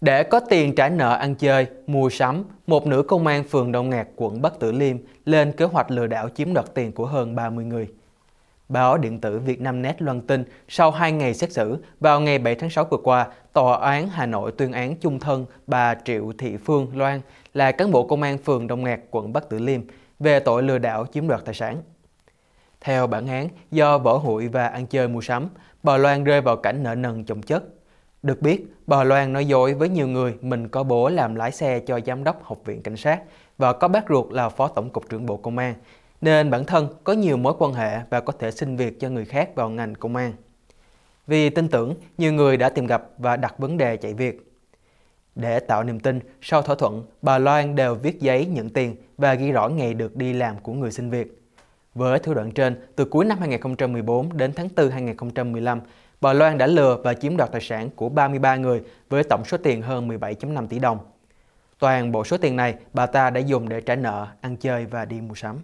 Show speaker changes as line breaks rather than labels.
Để có tiền trả nợ ăn chơi, mua sắm, một nữ công an phường Đông Ngạc, quận Bắc Tử Liêm lên kế hoạch lừa đảo chiếm đoạt tiền của hơn 30 người. Báo điện tử Việt Nam Net loan tin, sau 2 ngày xét xử, vào ngày 7 tháng 6 vừa qua, Tòa án Hà Nội tuyên án chung thân bà Triệu Thị Phương Loan là cán bộ công an phường Đông Ngạc, quận Bắc Tử Liêm về tội lừa đảo chiếm đoạt tài sản. Theo bản án, do vỡ hụi và ăn chơi mua sắm, bà Loan rơi vào cảnh nợ nần chồng chất được biết, bà Loan nói dối với nhiều người mình có bố làm lái xe cho giám đốc học viện cảnh sát và có bác ruột là phó tổng cục trưởng bộ công an, nên bản thân có nhiều mối quan hệ và có thể xin việc cho người khác vào ngành công an. Vì tin tưởng, nhiều người đã tìm gặp và đặt vấn đề chạy việc. Để tạo niềm tin, sau thỏa thuận, bà Loan đều viết giấy nhận tiền và ghi rõ ngày được đi làm của người xin việc. Với thủ đoạn trên, từ cuối năm 2014 đến tháng 4 2015, bà Loan đã lừa và chiếm đoạt tài sản của 33 người với tổng số tiền hơn 17.5 tỷ đồng. Toàn bộ số tiền này bà ta đã dùng để trả nợ, ăn chơi và đi mua sắm.